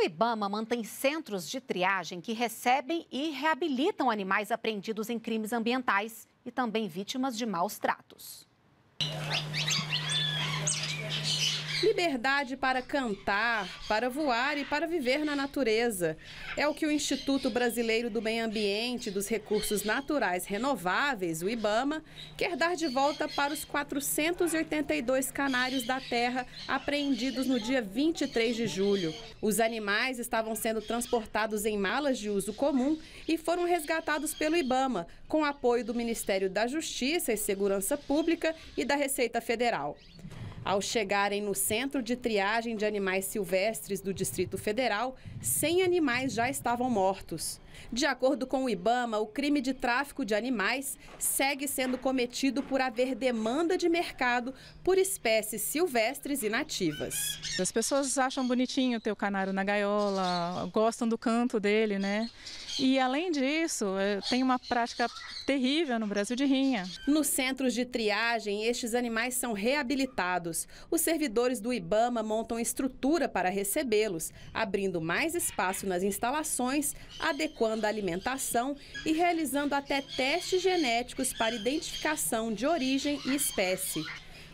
O Ibama mantém centros de triagem que recebem e reabilitam animais apreendidos em crimes ambientais e também vítimas de maus tratos. Liberdade para cantar, para voar e para viver na natureza. É o que o Instituto Brasileiro do Meio Ambiente e dos Recursos Naturais Renováveis, o IBAMA, quer dar de volta para os 482 canários da terra apreendidos no dia 23 de julho. Os animais estavam sendo transportados em malas de uso comum e foram resgatados pelo IBAMA, com apoio do Ministério da Justiça e Segurança Pública e da Receita Federal ao chegarem no Centro de Triagem de Animais Silvestres do Distrito Federal, 100 animais já estavam mortos. De acordo com o Ibama, o crime de tráfico de animais segue sendo cometido por haver demanda de mercado por espécies silvestres e nativas. As pessoas acham bonitinho ter o canário na gaiola, gostam do canto dele, né? E além disso, eh, tem uma prática terrível no Brasil de rinha. Nos centros de triagem, estes animais são reabilitados. Os servidores do Ibama montam estrutura para recebê-los, abrindo mais espaço nas instalações, adequando a alimentação e realizando até testes genéticos para identificação de origem e espécie.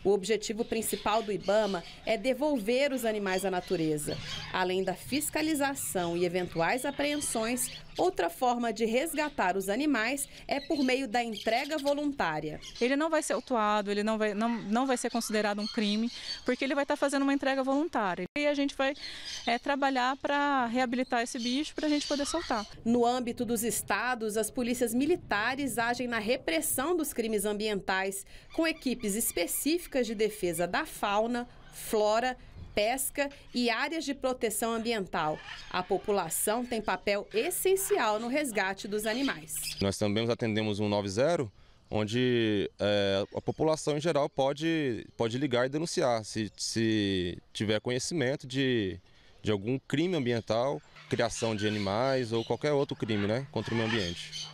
O objetivo principal do IBAMA é devolver os animais à natureza. Além da fiscalização e eventuais apreensões, outra forma de resgatar os animais é por meio da entrega voluntária. Ele não vai ser autuado, ele não vai, não, não vai ser considerado um crime, porque ele vai estar fazendo uma entrega voluntária. E a gente vai é, trabalhar para reabilitar esse bicho para a gente poder soltar. No âmbito dos estados, as polícias militares agem na repressão dos crimes ambientais, com equipes específicas de defesa da fauna, flora, pesca e áreas de proteção ambiental. A população tem papel essencial no resgate dos animais. Nós também atendemos um 90 onde é, a população em geral pode, pode ligar e denunciar se, se tiver conhecimento de, de algum crime ambiental, criação de animais ou qualquer outro crime né, contra o meio ambiente.